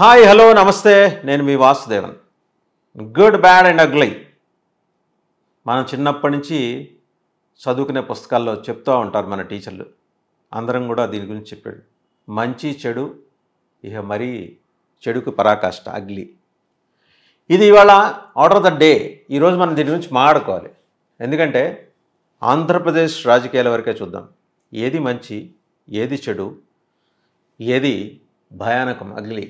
hi hello నమస్తే నేను మీ Vasudevan good bad and ugly మనం చిన్నప్పటి నుంచి చదువుకునే పుస్తకాల్లో చెప్తూ ఉంటారు మన టీచర్లు అందరం కూడా దీని గురించి చెప్పాడు మంచి చెడు ఇక మరీ చెడుకు పరాకాష్ట అగ్లీ ఇది ఇవాళ ఆర్డర్ ద డే ఈరోజు మనం దీని గురించి మాట్లాడుకోవాలి ఎందుకంటే ఆంధ్రప్రదేశ్ రాజకీయాల వరకే చూద్దాం ఏది మంచి ఏది చెడు ఏది భయానకం అగ్లీ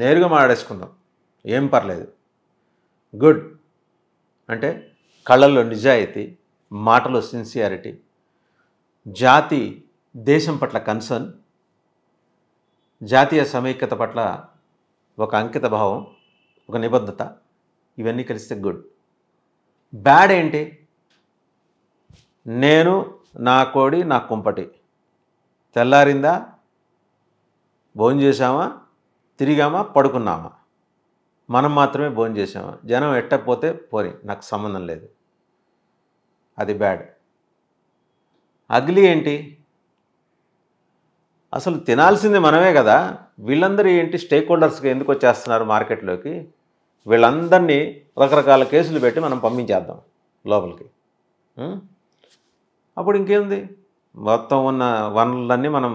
నేరుగా మాడేసుకుందాం ఏం పర్లేదు గుడ్ అంటే కళ్ళల్లో నిజాయితీ మాటలో సిన్సియారిటీ జాతి దేశం పట్ల కన్సర్న్ జాతీయ సమైక్యత పట్ల ఒక అంకిత భావం ఒక నిబద్ధత ఇవన్నీ కలిస్తే గుడ్ బ్యాడ్ ఏంటి నేను నా కోడి నా కుంపటి తెల్లారిందా భోజనం చేశామా తిరిగామా పడుకున్నామా మనం మాత్రమే భోజనం చేసామా జనం ఎట్టకపోతే పోని నాకు సంబంధం లేదు అది బ్యాడ్ అగ్లీ ఏంటి అసలు తినాల్సింది మనమే కదా వీళ్ళందరూ ఏంటి స్టేక్ హోల్డర్స్కి ఎందుకు వచ్చేస్తున్నారు మార్కెట్లోకి వీళ్ళందరినీ రకరకాల కేసులు పెట్టి మనం పంపించేద్దాం లోపలికి అప్పుడు ఇంకేంది మొత్తం ఉన్న వనరులన్నీ మనం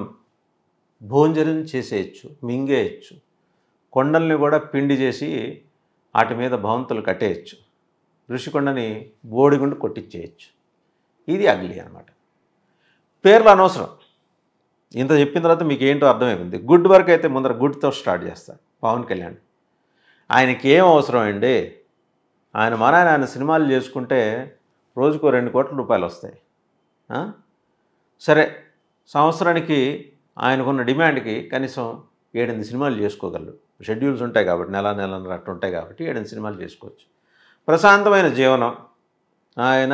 భోజనం చేసేయచ్చు మింగేయచ్చు కొండల్ని కూడా పిండి చేసి వాటి మీద భవంతులు కట్టేయచ్చు ఋషికొండని బోడిగుండు కొట్టించేయచ్చు ఇది అగ్లీ అనమాట పేర్లు అనవసరం ఇంత చెప్పిన తర్వాత మీకు ఏంటో అర్థమైపోయింది గుడ్ వర్క్ అయితే ముందర గుడ్తో స్టార్ట్ చేస్తాను పవన్ కళ్యాణ్ ఆయనకి ఏం అవసరం అండి ఆయన మన ఆయన సినిమాలు చేసుకుంటే రోజుకు రెండు కోట్ల రూపాయలు వస్తాయి సరే సంవత్సరానికి ఆయనకున్న డిమాండ్కి కనీసం ఏడెనిమిది సినిమాలు చేసుకోగలరు షెడ్యూల్స్ ఉంటాయి కాబట్టి నెల నెల అట్టు ఉంటాయి కాబట్టి ఏడెనిమిది సినిమాలు చేసుకోవచ్చు ప్రశాంతమైన జీవనం ఆయన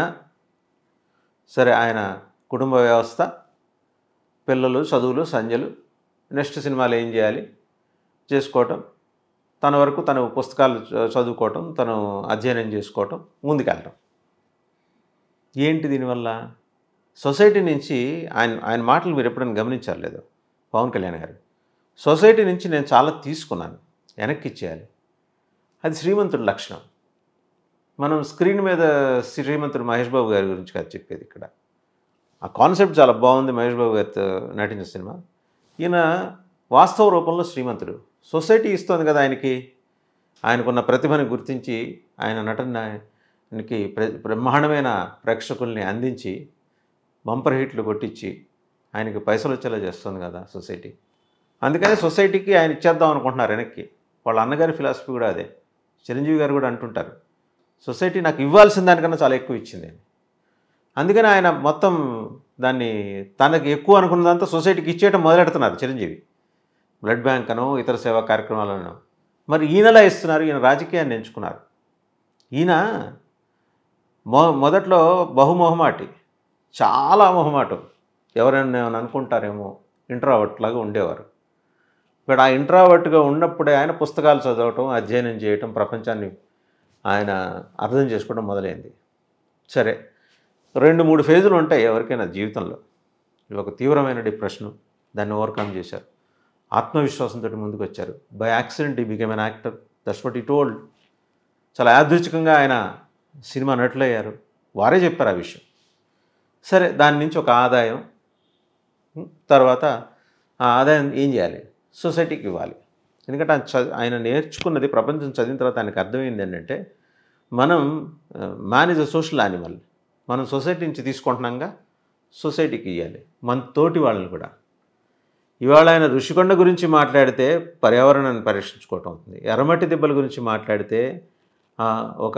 సరే ఆయన కుటుంబ వ్యవస్థ పిల్లలు చదువులు సంజలు నెక్స్ట్ సినిమాలు ఏం చేయాలి చేసుకోవటం తన వరకు తన పుస్తకాలు చదువుకోవటం తను అధ్యయనం చేసుకోవటం ముందుకెళ్ళటం ఏంటి దీనివల్ల సొసైటీ నుంచి ఆయన ఆయన మాటలు మీరు ఎప్పుడైనా గమనించారు లేదు పవన్ కళ్యాణ్ గారు సొసైటీ నుంచి నేను చాలా తీసుకున్నాను వెనక్కి ఇచ్చేయాలి అది శ్రీమంతుడి లక్షణం మనం స్క్రీన్ మీద శ్రీమంతుడు మహేష్ బాబు గారి గురించి కాదు చెప్పేది ఇక్కడ ఆ కాన్సెప్ట్ చాలా బాగుంది మహేష్ బాబు గారితో నటించిన సినిమా ఈయన వాస్తవ రూపంలో శ్రీమంతుడు సొసైటీ ఇస్తోంది కదా ఆయనకి ఆయనకున్న ప్రతిభను గుర్తించి ఆయన నటనకి బ్రహ్మాండమైన ప్రేక్షకుల్ని అందించి బంపర్ హిట్లు కొట్టించి ఆయనకి పైసలు వచ్చేలా చేస్తుంది కదా సొసైటీ అందుకని సొసైటీకి ఆయన ఇచ్చేద్దాం అనుకుంటున్నారు వెనక్కి వాళ్ళ అన్నగారి ఫిలాసఫీ కూడా అదే చిరంజీవి గారు కూడా అంటుంటారు సొసైటీ నాకు ఇవ్వాల్సిన దానికన్నా చాలా ఎక్కువ ఇచ్చింది అందుకని ఆయన మొత్తం దాన్ని తనకి ఎక్కువ అనుకున్నదంతా సొసైటీకి ఇచ్చేయటం మొదలెడుతున్నారు చిరంజీవి బ్లడ్ బ్యాంక్ అను ఇతర సేవా కార్యక్రమాలను మరి ఈయనలా ఇస్తున్నారు ఈయన రాజకీయాన్ని ఎంచుకున్నారు ఈయన మొ మొదట్లో బహుమొహమాటి చాలా మొహమాటం ఎవరైనా అనుకుంటారేమో ఇంటర్ లాగా ఉండేవారు ఇక్కడ ఆ ఇంట్రావర్ట్గా ఉన్నప్పుడే ఆయన పుస్తకాలు చదవటం అధ్యయనం చేయటం ప్రపంచాన్ని ఆయన అర్థం చేసుకోవడం మొదలైంది సరే రెండు మూడు ఫేజులు ఉంటాయి ఎవరికైనా జీవితంలో ఇది ఒక తీవ్రమైన డిప్రెషను దాన్ని ఓవర్కమ్ చేశారు ఆత్మవిశ్వాసంతో ముందుకు వచ్చారు by accident I became an actor that's I told చాలా యాదృచ్ఛికంగా ఆయన సినిమా నటులయ్యారు వారే చెప్పారు ఆ విషయం సరే దాని నుంచి ఒక ఆదాయం తర్వాత ఆ ఆదాయం ఏం చేయాలి సొసైటీకి ఇవ్వాలి ఎందుకంటే ఆయన నేర్చుకున్నది ప్రపంచం చదివిన తర్వాత ఆయనకు అర్థమైంది ఏంటంటే మనం man is a social animal మనం సొసైటీ నుంచి తీసుకుంటున్నాగా సొసైటీకి ఇవ్వాలి మన తోటి వాళ్ళని కూడా ఇవాళ ఆయన ఋషికొండ గురించి మాట్లాడితే పర్యావరణాన్ని పరిరక్షించుకోవటం అవుతుంది ఎర్రమట్టి దెబ్బల గురించి మాట్లాడితే ఒక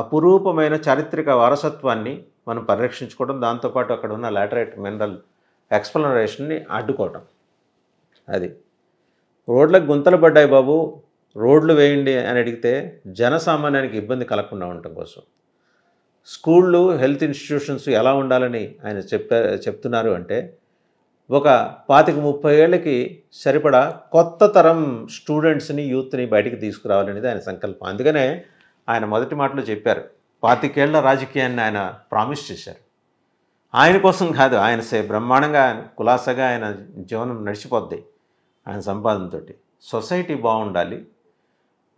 అపురూపమైన చారిత్రక వారసత్వాన్ని మనం పరిరక్షించుకోవడం దాంతోపాటు అక్కడ ఉన్న లాటరైట్ మినరల్ ఎక్స్ప్లనరేషన్ని అడ్డుకోవటం అది రోడ్లకు గుంతలు పడ్డాయి బాబు రోడ్లు వేయండి అని అడిగితే జనసామాన్యానికి ఇబ్బంది కలగకుండా ఉండటం కోసం స్కూళ్ళు హెల్త్ ఇన్స్టిట్యూషన్స్ ఎలా ఉండాలని ఆయన చెప్పారు చెప్తున్నారు అంటే ఒక పాతిక ముప్పై ఏళ్ళకి సరిపడా కొత్త తరం స్టూడెంట్స్ని యూత్ని బయటికి తీసుకురావాలనేది ఆయన సంకల్పం అందుకనే ఆయన మొదటి మాటలో చెప్పారు పాతికేళ్ల రాజకీయాన్ని ఆయన ప్రామిస్ చేశారు ఆయన కోసం కాదు ఆయన సే బ్రహ్మాండంగా కులాసగా ఆయన జీవనం నడిచిపోద్ది ఆయన సంపాదనతో సొసైటీ బాగుండాలి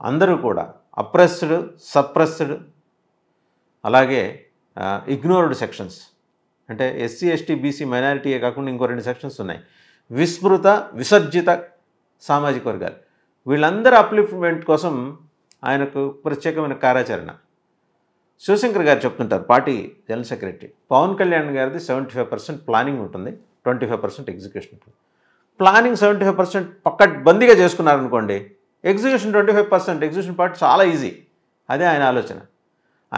అందరూ కూడా అప్రెస్డ్ సప్రెస్డ్ అలాగే ఇగ్నోర్డ్ సెక్షన్స్ అంటే ఎస్సీ ఎస్టీ బీసీ మైనారిటీ కాకుండా ఇంకో రెండు సెక్షన్స్ ఉన్నాయి విస్మృత విసర్జిత సామాజిక వర్గాలు వీళ్ళందరి అప్లిఫ్ట్మెంట్ కోసం ఆయనకు ప్రత్యేకమైన కార్యాచరణ శివశంకర్ గారు చెప్తుంటారు party general secretary Pawan Kalyan గారిది సెవెంటీ ఫైవ్ పర్సెంట్ ప్లానింగ్ ఉంటుంది ట్వంటీ ఫైవ్ పర్సెంట్ ఎగ్జిక్యూషన్ ఉంటుంది ప్లానింగ్ సెవెంటీ ఫైవ్ పర్సెంట్ బందీగా చేసుకున్నారనుకోండి execution twenty five percent execution part చాలా ఈజీ అదే ఆయన ఆలోచన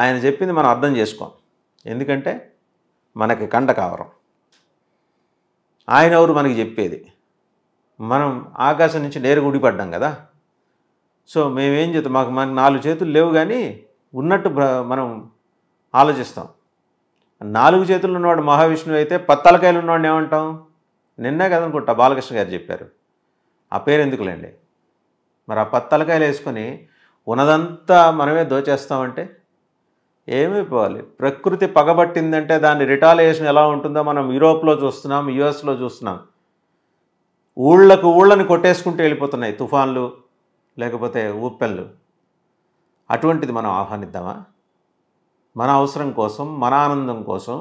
ఆయన చెప్పింది మనం అర్థం చేసుకోం ఎందుకంటే మనకి కండ కావరం ఆయన ఎవరు మనకి చెప్పేది మనం ఆకాశం నుంచి నేరుగా ఉడిపడ్డాం కదా సో మేమేం చేద్దాం మాకు మనకు నాలుగు చేతులు లేవు కానీ ఉన్నట్టు మనం ఆలోచిస్తాం నాలుగు చేతులు ఉన్నవాడు మహావిష్ణువు అయితే పత్తలకాయలు ఉన్నవాడిని ఏమంటాం నిన్నే కదనుకుంటా బాలకృష్ణ గారు చెప్పారు ఆ పేరు ఎందుకులేండి మరి ఆ పత్తలకాయలు వేసుకొని ఉన్నదంతా మనమే దోచేస్తామంటే ఏమైపోవాలి ప్రకృతి పగబట్టిందంటే దాని రిటాలియేషన్ ఎలా ఉంటుందో మనం యూరోప్లో చూస్తున్నాం యుఎస్లో చూస్తున్నాం ఊళ్ళకు ఊళ్ళని కొట్టేసుకుంటూ వెళ్ళిపోతున్నాయి తుఫాన్లు లేకపోతే ఊప్పెళ్ళు అటువంటిది మనం ఆహ్వానిద్దామా మన అవసరం కోసం మన ఆనందం కోసం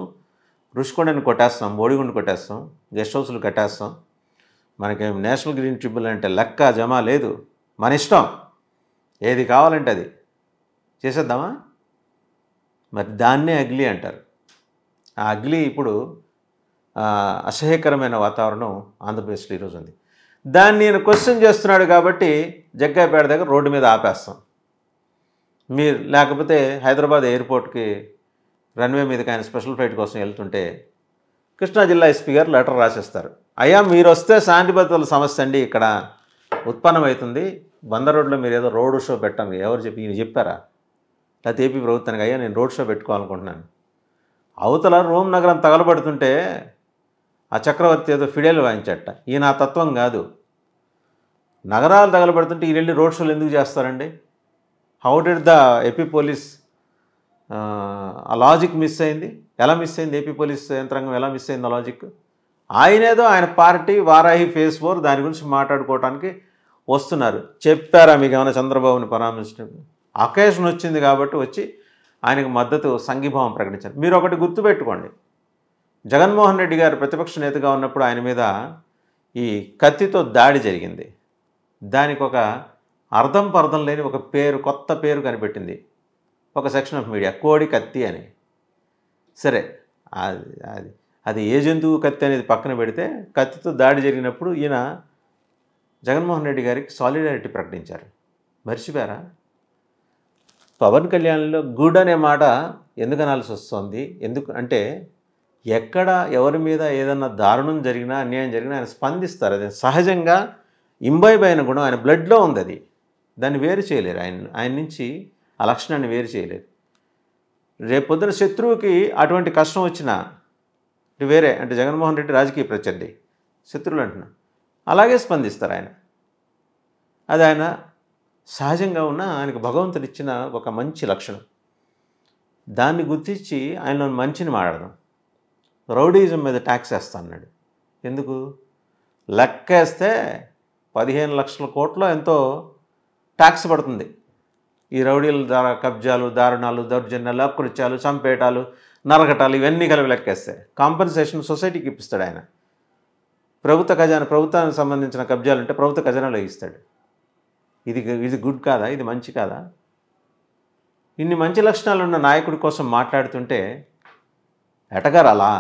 రుషికొండని కొట్టేస్తాం బోడిగుండు కొట్టేస్తాం గెస్ట్ హౌస్లు కట్టేస్తాం మనకి నేషనల్ గ్రీన్ ట్రిబ్యునల్ అంటే లెక్క జమ లేదు మన ఇష్టం ఏది కావాలంటే అది చేసేద్దామా మరి దాన్నే అగ్లి అంటారు ఆ అగ్లి ఇప్పుడు అసహ్యకరమైన వాతావరణం ఆంధ్రప్రదేశ్లో ఈరోజు ఉంది దాన్ని నేను క్వశ్చన్ చేస్తున్నాడు కాబట్టి జగ్గాపేట దగ్గర రోడ్డు మీద ఆపేస్తాం మీరు లేకపోతే హైదరాబాద్ ఎయిర్పోర్ట్కి రన్వే మీదకి ఆయన స్పెషల్ ఫ్లైట్ కోసం వెళ్తుంటే కృష్ణా జిల్లా ఎస్పీ గారు లెటర్ రాసేస్తారు అయ్యా మీరు వస్తే శాంతి భద్రతల సమస్య అండి ఇక్కడ ఉత్పన్నమవుతుంది బందర్ రోడ్లో మీరు ఏదో రోడ్ షో పెట్టండి ఎవరు చెప్పి ఈయన చెప్పారా లేకపోతే ఏపీ ప్రభుత్వానికి అయ్యా నేను రోడ్ షో పెట్టుకోవాలనుకుంటున్నాను అవతల రోమ్ నగరం తగలబడుతుంటే ఆ చక్రవర్తి ఏదో ఫిడేలు వాయించట ఈయన తత్వం కాదు నగరాలు తగలబడుతుంటే ఈ రోడ్ షోలు ఎందుకు చేస్తారండి how dead the AP police ఆ లాజిక్ మిస్ అయింది ఎలా మిస్ అయింది ఏపీ పోలీస్ యంత్రాంగం ఎలా మిస్ అయింది ఆ లాజిక్ ఆయనేదో ఆయన పార్టీ వారాహి ఫేస్ ఫోర్ దాని గురించి మాట్లాడుకోవడానికి వస్తున్నారు చెప్పారా మీకు ఏమైనా చంద్రబాబుని పరామర్శించడం అకేషన్ వచ్చింది కాబట్టి వచ్చి ఆయనకు మద్దతు సంఘీభావం ప్రకటించారు మీరు ఒకటి గుర్తుపెట్టుకోండి జగన్మోహన్ రెడ్డి గారు ప్రతిపక్ష నేతగా ఉన్నప్పుడు ఆయన మీద ఈ కత్తితో దాడి జరిగింది దానికి ఒక అర్థం పర్థం లేని ఒక పేరు కొత్త పేరు కనిపెట్టింది ఒక సెక్షన్ ఆఫ్ మీడియా కోడి కత్తి అని సరే అది అది అది ఏ జంతువు కత్తి అనేది పక్కన పెడితే కత్తితో దాడి జరిగినప్పుడు ఈయన జగన్మోహన్ రెడ్డి గారికి సాలిడారిటీ ప్రకటించారు మర్చిపోయారా పవన్ కళ్యాణ్లో గుడ్ అనే మాట ఎందుకు అనాల్సి వస్తుంది ఎందుకు అంటే ఎక్కడ ఎవరి మీద ఏదన్నా దారుణం జరిగినా అన్యాయం జరిగినా ఆయన స్పందిస్తారు అది సహజంగా ఇంబైబ్ అయిన గుణం ఆయన బ్లడ్లో ఉంది అది దాన్ని వేరు చేయలేరు ఆయన ఆయన నుంచి ఆ లక్షణాన్ని వేరు చేయలేరు రేపొద్దున శత్రువుకి అటువంటి కష్టం వచ్చినా వేరే అంటే జగన్మోహన్ రెడ్డి రాజకీయ ప్రత్యర్థి శత్రువులు అంటున్నా అలాగే స్పందిస్తారు ఆయన అది ఆయన సహజంగా ఉన్న ఆయనకు భగవంతుడు ఇచ్చిన ఒక మంచి లక్షణం దాన్ని గుర్తించి ఆయనలో మంచిని మాడడం రౌడీజం మీద ట్యాక్స్ వేస్తా అన్నాడు ఎందుకు లెక్కేస్తే పదిహేను లక్షల కోట్లో ఎంతో ట్యాక్స్ పడుతుంది ఈ రౌడీల ద్వారా కబ్జాలు దారుణాలు దౌర్జన్యాలు అకృత్యాలు చంపేటాలు నరకటాలు ఇవన్నీ కలిపి లెక్కేస్తాయి కాంపన్సేషన్ సొసైటీకి ఇప్పిస్తాడు ఆయన ప్రభుత్వ ఖజానా ప్రభుత్వానికి సంబంధించిన కబ్జాలు ఉంటే ప్రభుత్వ ఖజానాలో ఇస్తాడు ఇది ఇది గుడ్ కాదా ఇది మంచి కాదా ఇన్ని మంచి లక్షణాలు ఉన్న నాయకుడి కోసం మాట్లాడుతుంటే ఎటగారు అలా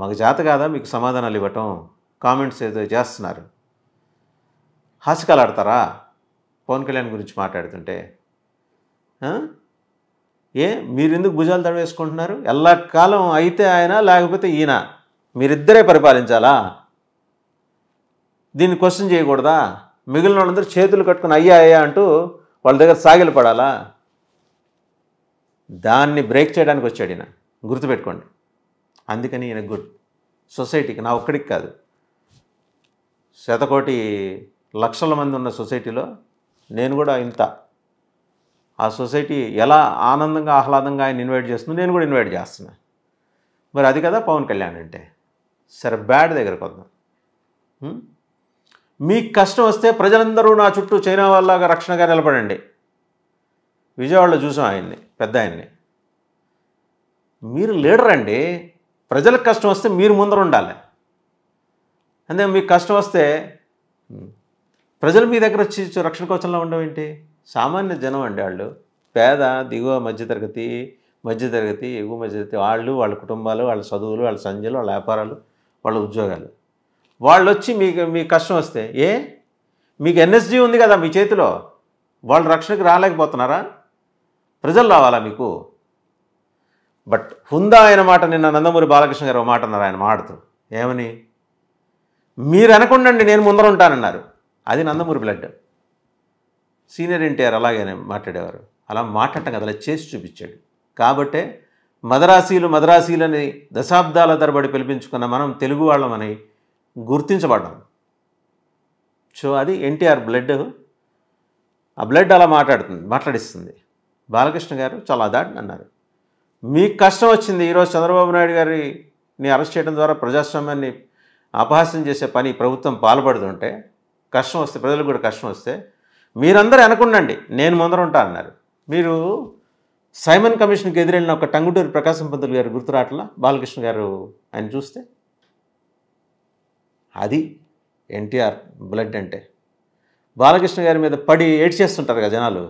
మాకు జాత కాదా మీకు సమాధానాలు ఇవ్వటం కామెంట్స్ ఏదో చేస్తున్నారు హాస్యకాలు ఆడతారా పవన్ కళ్యాణ్ గురించి మాట్లాడుతుంటే ఏ మీరెందుకు భుజాలు తడవేసుకుంటున్నారు కాలం అయితే ఆయన లేకపోతే ఈయన మీరిద్దరే పరిపాలించాలా దీన్ని క్వశ్చన్ చేయకూడదా మిగిలిన వాళ్ళందరూ చేతులు కట్టుకుని అయ్యా అయ్యా అంటూ వాళ్ళ దగ్గర సాగిలు పడాలా దాన్ని బ్రేక్ చేయడానికి వచ్చాడు ఈయన గుర్తుపెట్టుకోండి అందుకని ఈయన గుడ్ సొసైటీకి నా ఒక్కడికి కాదు శతకోటి లక్షల మంది ఉన్న సొసైటీలో నేను కూడా ఇంత ఆ సొసైటీ ఎలా ఆనందంగా ఆహ్లాదంగా ఆయన ఇన్వైట్ చేస్తుందో నేను కూడా ఇన్వైట్ చేస్తున్నా మరి అది కదా పవన్ కళ్యాణ్ అంటే సరే బ్యాడ్ దగ్గరకు వద్దాం మీకు కష్టం వస్తే ప్రజలందరూ నా చుట్టూ చైనా వాళ్ళగా రక్షణగా నిలబడండి విజయవాడలో చూసాం ఆయన్ని పెద్ద ఆయన్ని మీరు లీడర్ అండి ప్రజలకు కష్టం వస్తే మీరు ముందర ఉండాలి అంటే మీకు కష్టం వస్తే ప్రజలు మీ దగ్గర వచ్చి రక్షణ కోచంలో ఉండడం ఏంటి సామాన్య జనం అండి వాళ్ళు పేద దిగువ మధ్యతరగతి మధ్యతరగతి ఎగువ మధ్యతరగతి వాళ్ళు వాళ్ళ కుటుంబాలు వాళ్ళ చదువులు వాళ్ళ సంధ్యలు వాళ్ళ వ్యాపారాలు వాళ్ళ ఉద్యోగాలు వాళ్ళు వచ్చి మీకు మీ కష్టం వస్తే ఏ మీకు ఎన్ఎస్జీ ఉంది కదా మీ చేతిలో వాళ్ళు రక్షణకు రాలేకపోతున్నారా ప్రజలు రావాలా మీకు బట్ హుందా అయిన మాట నిన్న నందమూరి బాలకృష్ణ గారు మాట అన్నారు ఆయన మాడుతూ ఏమని మీరు అనకుండండి నేను ముందర ఉంటానన్నారు అది నందమూరి బ్లడ్ సీనియర్ ఎన్టీఆర్ అలాగే మాట్లాడేవారు అలా మాట్లాడటం కదా అలా చేసి చూపించాడు కాబట్టే మదరాసీలు మదరాసీలని దశాబ్దాల తరబడి పిలిపించుకున్న మనం తెలుగు వాళ్ళమని గుర్తించబడ్డాం సో అది ఎన్టీఆర్ బ్లడ్ ఆ బ్లడ్ అలా మాట్లాడుతుంది మాట్లాడిస్తుంది బాలకృష్ణ గారు చాలా దాటిని అన్నారు మీకు కష్టం వచ్చింది ఈరోజు చంద్రబాబు నాయుడు గారిని అరెస్ట్ చేయడం ద్వారా ప్రజాస్వామ్యాన్ని అపహాస్యం చేసే పని ప్రభుత్వం పాల్పడుతుంటే కష్టం వస్తే ప్రజలకు కూడా కష్టం వస్తే మీరందరూ అనుకుండండి నేను ముందర ఉంటా అన్నారు మీరు సైమన్ కమిషన్కి ఎదురెళ్ళిన ఒక టంగుటూరు ప్రకాశం పంతులు గారు గుర్తురాట్లా బాలకృష్ణ గారు ఆయన చూస్తే అది ఎన్టీఆర్ బ్లడ్ అంటే బాలకృష్ణ గారి మీద పడి ఏడ్చేస్తుంటారు కదా జనాలు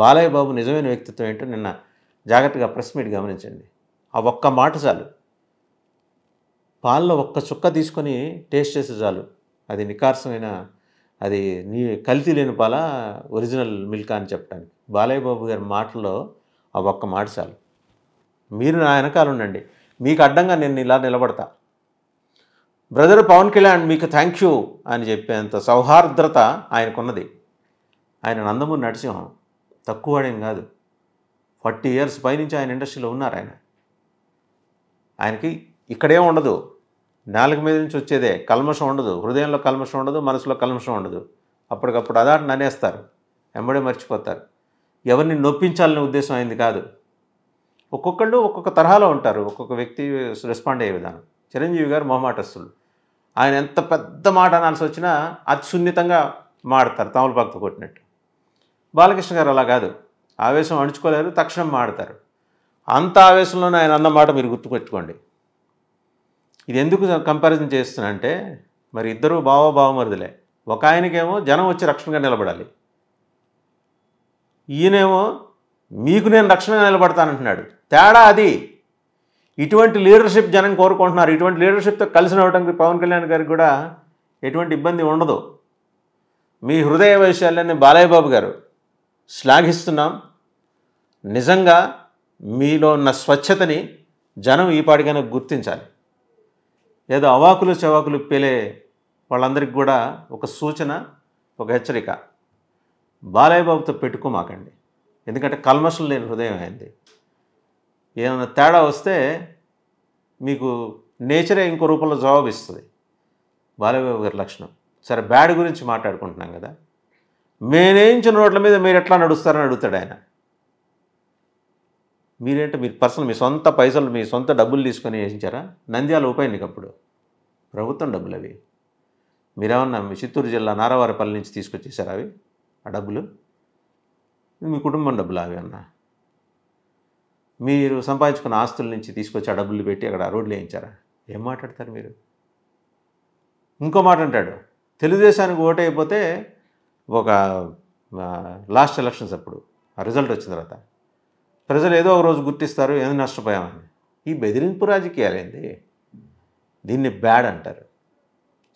బాలయ్య బాబు నిజమైన వ్యక్తిత్వం ఏంటో నిన్న జాగ్రత్తగా ప్రెస్ మీట్ గమనించండి ఆ ఒక్క మాట చాలు పాల్లో ఒక్క చుక్క తీసుకొని టేస్ట్ చేస్తే చాలు అది నికార్సమైన అది నీ కల్తీ లేని పాల ఒరిజినల్ మిల్క్ అని చెప్పడానికి బాలయ్య బాబు గారి మాటలో ఆ ఒక్క మాట చాలు మీరు నా వెనకాల ఉండండి మీకు అడ్డంగా నేను ఇలా నిలబడతా బ్రదర్ పవన్ కళ్యాణ్ మీకు థ్యాంక్ యూ అని చెప్పేంత సౌహార్ద్రత ఆయనకున్నది ఆయన నందమూరి నరసింహం తక్కువడేం కాదు ఫార్టీ ఇయర్స్ పైనుంచి ఆయన ఇండస్ట్రీలో ఉన్నారు ఆయన ఆయనకి ఇక్కడే ఉండదు నాలుగు మీద నుంచి వచ్చేదే కల్మషం ఉండదు హృదయంలో కల్మషం ఉండదు మనసులో కల్మషం ఉండదు అప్పటికప్పుడు అదాటి ననేస్తారు వెంబడే మర్చిపోతారు ఎవరిని నొప్పించాలనే ఉద్దేశం అయింది కాదు ఒక్కొక్కళ్ళు ఒక్కొక్క తరహాలో ఉంటారు ఒక్కొక్క వ్యక్తి రెస్పాండ్ అయ్యే విధానం చిరంజీవి గారు మొహమాటస్తులు ఆయన ఎంత పెద్ద మాట అనాల్సి వచ్చినా అతి సున్నితంగా మాడతారు తమలపాకుతో కొట్టినట్టు బాలకృష్ణ గారు అలా కాదు ఆవేశం అణుచుకోలేరు తక్షణం మాడతారు అంత ఆవేశంలోనే ఆయన అన్నమాట మీరు గుర్తుపెట్టుకోండి ఇది ఎందుకు కంపారిజన్ అంటే మరి ఇద్దరు మరుదులే ఒక ఆయనకేమో జనం వచ్చి రక్షణగా నిలబడాలి ఈయనేమో మీకు నేను రక్షణగా నిలబడతానంటున్నాడు తేడా అది ఇటువంటి లీడర్షిప్ జనం కోరుకుంటున్నారు ఇటువంటి లీడర్షిప్తో కలిసి నవ్వడానికి పవన్ కళ్యాణ్ గారికి కూడా ఎటువంటి ఇబ్బంది ఉండదు మీ హృదయ వైశాల్యాన్ని బాలయ్య బాబు గారు శ్లాఘిస్తున్నాం నిజంగా మీలో ఉన్న స్వచ్ఛతని జనం ఈపాటికైనా గుర్తించాలి ఏదో అవాకులు చవాకులు పేలే వాళ్ళందరికీ కూడా ఒక సూచన ఒక హెచ్చరిక బాలయ్య బాబుతో పెట్టుకోమాకండి ఎందుకంటే కల్మషం లేని హృదయం అయింది ఏమైనా తేడా వస్తే మీకు నేచరే ఇంకో రూపంలో జవాబు ఇస్తుంది బాలయ్యబాబు గారి లక్షణం సరే బ్యాడ్ గురించి మాట్లాడుకుంటున్నాం కదా మేనేం చిన్న రోడ్ల మీద మీరు ఎట్లా నడుస్తారని అడుగుతాడు ఆయన మీరేంటే మీరు పర్సనల్ మీ సొంత పైసలు మీ సొంత డబ్బులు తీసుకొని వేసించారా నంద్యాల ఉప అప్పుడు ప్రభుత్వం డబ్బులు అవి మీరేమన్నా చిత్తూరు జిల్లా నారావారిపల్లి నుంచి తీసుకొచ్చేసారా అవి ఆ డబ్బులు మీ కుటుంబం డబ్బులు అవి అన్న మీరు సంపాదించుకున్న ఆస్తుల నుంచి తీసుకొచ్చి ఆ డబ్బులు పెట్టి అక్కడ రోడ్లు వేయించారా ఏం మాట్లాడతారు మీరు ఇంకో మాట అంటాడు తెలుగుదేశానికి ఓటైపోతే ఒక లాస్ట్ ఎలక్షన్స్ అప్పుడు ఆ రిజల్ట్ వచ్చిన తర్వాత ప్రజలు ఏదో ఒక రోజు గుర్తిస్తారు ఏమి నష్టపోయామని ఈ బెదిరింపు రాజకీయాలేంది దీన్ని బ్యాడ్ అంటారు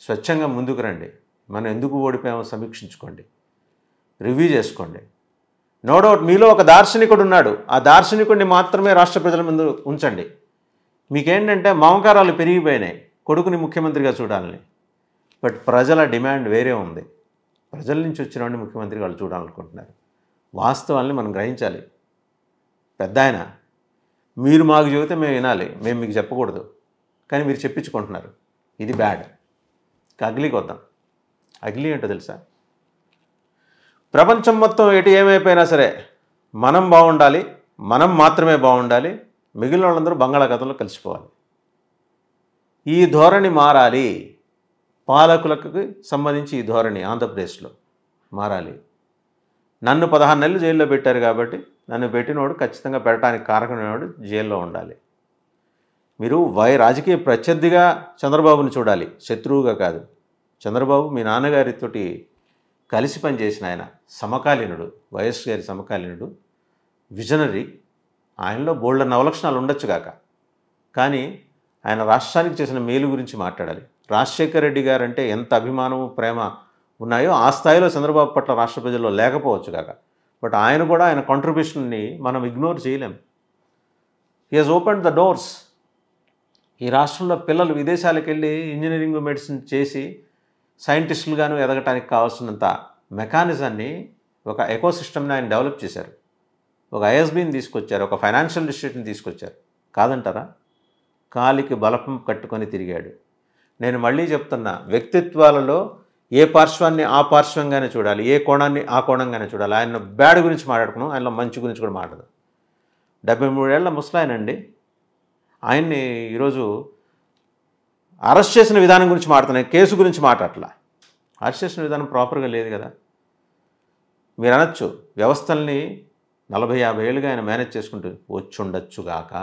స్వచ్ఛంగా ముందుకు రండి మనం ఎందుకు ఓడిపోయామో సమీక్షించుకోండి రివ్యూ చేసుకోండి నో డౌట్ మీలో ఒక దార్శనికుడు ఉన్నాడు ఆ దార్శనికుడిని మాత్రమే రాష్ట్ర ప్రజల ముందు ఉంచండి మీకేంటంటే మమకారాలు పెరిగిపోయినాయి కొడుకుని ముఖ్యమంత్రిగా చూడాలని బట్ ప్రజల డిమాండ్ వేరే ఉంది ప్రజల నుంచి వచ్చిన ముఖ్యమంత్రి వాళ్ళు చూడాలనుకుంటున్నారు వాస్తవాల్ని మనం గ్రహించాలి పెద్ద ఆయన మీరు మాకు చెబితే మేము వినాలి మేము మీకు చెప్పకూడదు కానీ మీరు చెప్పించుకుంటున్నారు ఇది బ్యాడ్ అగ్లీకి వద్దాం అగ్లీ ఏంటో తెలుసా ప్రపంచం మొత్తం ఎటు ఏమైపోయినా సరే మనం బాగుండాలి మనం మాత్రమే బాగుండాలి మిగిలిన వాళ్ళందరూ బంగాళాఖాతంలో కలిసిపోవాలి ఈ ధోరణి మారాలి పాలకులకు సంబంధించి ఈ ధోరణి ఆంధ్రప్రదేశ్లో మారాలి నన్ను పదహారు నెలలు జైల్లో పెట్టారు కాబట్టి నన్ను పెట్టినోడు ఖచ్చితంగా పెట్టడానికి కారకమైనవాడు జైల్లో ఉండాలి మీరు వై రాజకీయ ప్రత్యర్థిగా చంద్రబాబుని చూడాలి శత్రువుగా కాదు చంద్రబాబు మీ నాన్నగారితోటి కలిసి పనిచేసిన ఆయన సమకాలీనుడు వైఎస్ గారి సమకాలీనుడు విజనరీ ఆయనలో బోల్డ నవలక్షణాలు ఉండొచ్చుగాక కానీ ఆయన రాష్ట్రానికి చేసిన మేలు గురించి మాట్లాడాలి రాజశేఖర రెడ్డి గారంటే ఎంత అభిమానము ప్రేమ ఉన్నాయో ఆ స్థాయిలో చంద్రబాబు పట్ల రాష్ట్ర ప్రజల్లో లేకపోవచ్చు కాక బట్ ఆయన కూడా ఆయన కాంట్రిబ్యూషన్ని మనం ఇగ్నోర్ చేయలేం he has open the doors ఈ రాష్ట్రంలో పిల్లలు విదేశాలకు వెళ్ళి ఇంజనీరింగ్ మెడిసిన్ చేసి సైంటిస్టులుగాను ఎదగటానికి కావాల్సినంత మెకానిజాన్ని ఒక ఎకోసిస్టమ్ని ఆయన డెవలప్ చేశారు ఒక ఐఎస్బీని తీసుకొచ్చారు ఒక ఫైనాన్షియల్ ఇన్స్టిట్యూట్ని తీసుకొచ్చారు కాదంటారా కాలికి బలపం కట్టుకొని తిరిగాడు నేను మళ్ళీ చెప్తున్నా వ్యక్తిత్వాలలో ఏ పార్శ్వాన్ని ఆ పార్శ్వంగానే చూడాలి ఏ కోణాన్ని ఆ కోణంగానే చూడాలి ఆయన బ్యాడ్ గురించి మాట్లాడుకున్నాం ఆయనలో మంచి గురించి కూడా మాట్లాడదు డెబ్బై మూడేళ్ల ముసలాయనండి ఆయన్ని ఈరోజు అరెస్ట్ చేసిన విధానం గురించి మాట్లాడుతున్నాయి కేసు గురించి మాట్లాడలా అరెస్ట్ చేసిన విధానం ప్రాపర్గా లేదు కదా మీరు అనొచ్చు వ్యవస్థల్ని నలభై యాభై ఏళ్ళుగా ఆయన మేనేజ్ చేసుకుంటూ ఉండొచ్చుగాక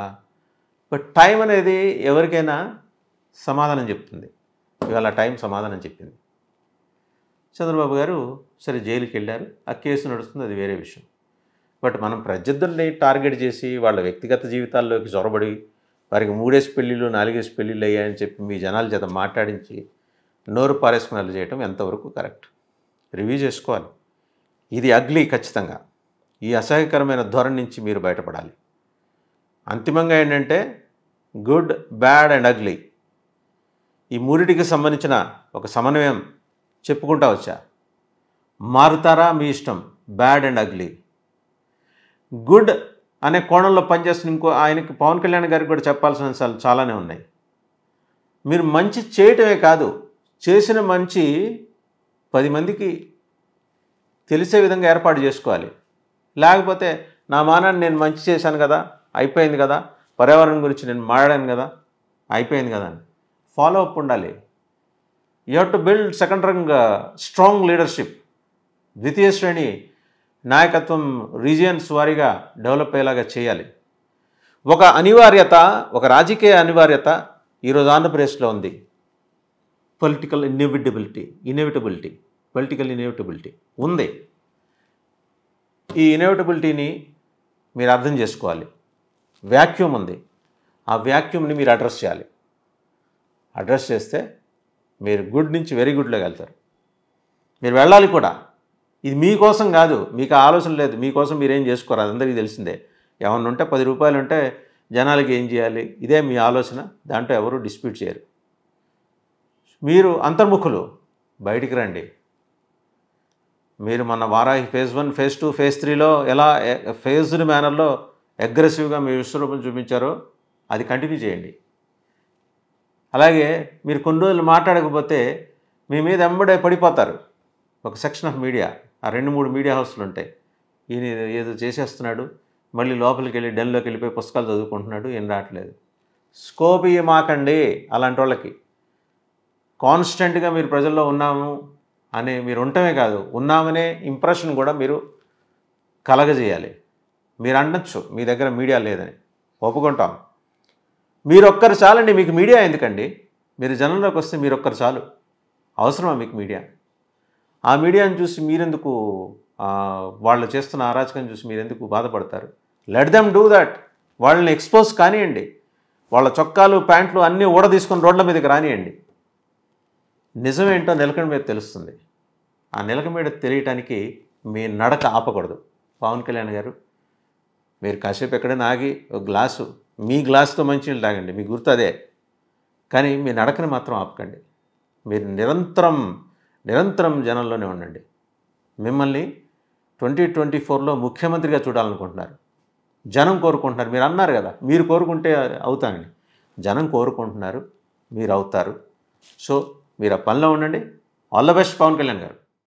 బట్ టైం అనేది ఎవరికైనా సమాధానం చెప్తుంది ఇవాళ టైం సమాధానం చెప్పింది చంద్రబాబు గారు సరే జైలుకి వెళ్ళారు ఆ కేసు నడుస్తుంది అది వేరే విషయం బట్ మనం ప్రజల్ని టార్గెట్ చేసి వాళ్ళ వ్యక్తిగత జీవితాల్లోకి చొరబడి వారికి మూడేసి పెళ్ళిళ్ళు నాలుగేసి పెళ్ళిళ్ళు అయ్యాయని చెప్పి మీ జనాల చేత మాట్లాడించి నోరు పారేసుకునేలా చేయటం ఎంతవరకు కరెక్ట్ రివ్యూ చేసుకోవాలి ఇది అగ్లీ ఖచ్చితంగా ఈ అసహ్యకరమైన ధోరణి నుంచి మీరు బయటపడాలి అంతిమంగా ఏంటంటే గుడ్ బ్యాడ్ అండ్ అగ్లీ ఈ మూడిటికి సంబంధించిన ఒక సమన్వయం చెప్పుకుంటా వచ్చా మారుతారా మీ ఇష్టం బ్యాడ్ అండ్ అగ్లీ గుడ్ అనే కోణంలో పనిచేస్తున్న ఇంకో ఆయనకి పవన్ కళ్యాణ్ గారికి కూడా చెప్పాల్సిన అంశాలు చాలానే ఉన్నాయి మీరు మంచి చేయటమే కాదు చేసిన మంచి పది మందికి తెలిసే విధంగా ఏర్పాటు చేసుకోవాలి లేకపోతే నా మానాన్ని నేను మంచి చేశాను కదా అయిపోయింది కదా పర్యావరణం గురించి నేను మాట్లాడాను కదా అయిపోయింది కదా అని ఫాలో అప్ ఉండాలి you have to build second rung strong leadership ద్వితీయ శ్రేణి నాయకత్వం రీజియన్స్ వారీగా డెవలప్ అయ్యేలాగా చేయాలి ఒక అనివార్యత ఒక రాజకీయ అనివార్యత ఈరోజు ఆంధ్రప్రదేశ్లో ఉంది పొలిటికల్ ఇన్ఎవిటబిలిటీ ఇన్ఎవిటబిలిటీ పొలిటికల్ ఇన్ఎవిటబిలిటీ ఉంది ఈ ఇన్ఎవిటబిలిటీని మీరు అర్థం చేసుకోవాలి వ్యాక్యూమ్ ఉంది ఆ వ్యాక్యూమ్ని మీరు అడ్రస్ చేయాలి అడ్రస్ చేస్తే మీరు గుడ్ నుంచి వెరీ గుడ్లోకి వెళ్తారు మీరు వెళ్ళాలి కూడా ఇది మీకోసం కాదు మీకు ఆలోచన లేదు మీకోసం మీరేం చేసుకోరు అందరికీ తెలిసిందే ఏమన్నా ఉంటే పది రూపాయలు ఉంటే జనాలకి ఏం చేయాలి ఇదే మీ ఆలోచన దాంట్లో ఎవరు డిస్ప్యూట్ చేయరు మీరు అంతర్ముఖులు బయటికి రండి మీరు మన Varahi phase one phase two phase త్రీలో ఎలా ఫేజ్డ్ మేనర్లో అగ్రెసివ్గా మీ విశ్వరూపం చూపించారో అది కంటిన్యూ చేయండి అలాగే మీరు కొన్ని రోజులు మాట్లాడకపోతే మీ మీద ఎంబడే పడిపోతారు ఒక సెక్షన్ ఆఫ్ మీడియా ఆ రెండు మూడు మీడియా హౌస్లు ఉంటాయి ఈయన ఏదో చేసేస్తున్నాడు మళ్ళీ లోపలికి వెళ్ళి డెన్లోకి వెళ్ళిపోయి పుస్తకాలు చదువుకుంటున్నాడు ఏం రావట్లేదు స్కోప్ మాకండి అలాంటి వాళ్ళకి కాన్స్టెంట్గా మీరు ప్రజల్లో ఉన్నాము అని మీరు ఉండటమే కాదు ఉన్నామనే ఇంప్రెషన్ కూడా మీరు కలగజేయాలి మీరు అనొచ్చు మీ దగ్గర మీడియా లేదని ఒప్పుకుంటాం మీరొక్కరు చాలండి మీకు మీడియా ఎందుకండి మీరు జనంలోకి వస్తే మీరొక్కరు చాలు అవసరమా మీకు మీడియా ఆ మీడియాను చూసి మీరెందుకు వాళ్ళు చేస్తున్న అరాచకం చూసి మీరెందుకు బాధపడతారు లెట్ దెమ్ డూ దట్ వాళ్ళని ఎక్స్పోజ్ కానివ్వండి వాళ్ళ చొక్కాలు ప్యాంట్లు అన్నీ ఊడ తీసుకుని రోడ్ల మీదకి రానియండి నిజమేంటో నిలకడ మీద తెలుస్తుంది ఆ నిలక మీద తెలియటానికి మీ నడక ఆపకూడదు పవన్ కళ్యాణ్ గారు మీరు కాసేపు ఎక్కడైనా ఆగి ఒక గ్లాసు మీ గ్లాస్తో మంచినీళ్ళు తాగండి మీకు గుర్తు అదే కానీ మీ నడకని మాత్రం ఆపకండి మీరు నిరంతరం నిరంతరం జనంలోనే ఉండండి మిమ్మల్ని ట్వంటీ ట్వంటీ ఫోర్లో ముఖ్యమంత్రిగా చూడాలనుకుంటున్నారు జనం కోరుకుంటున్నారు మీరు అన్నారు కదా మీరు కోరుకుంటే అవుతానండి జనం కోరుకుంటున్నారు మీరు అవుతారు సో మీరు ఆ పనిలో ఉండండి all the best Pawan Kalyan గారు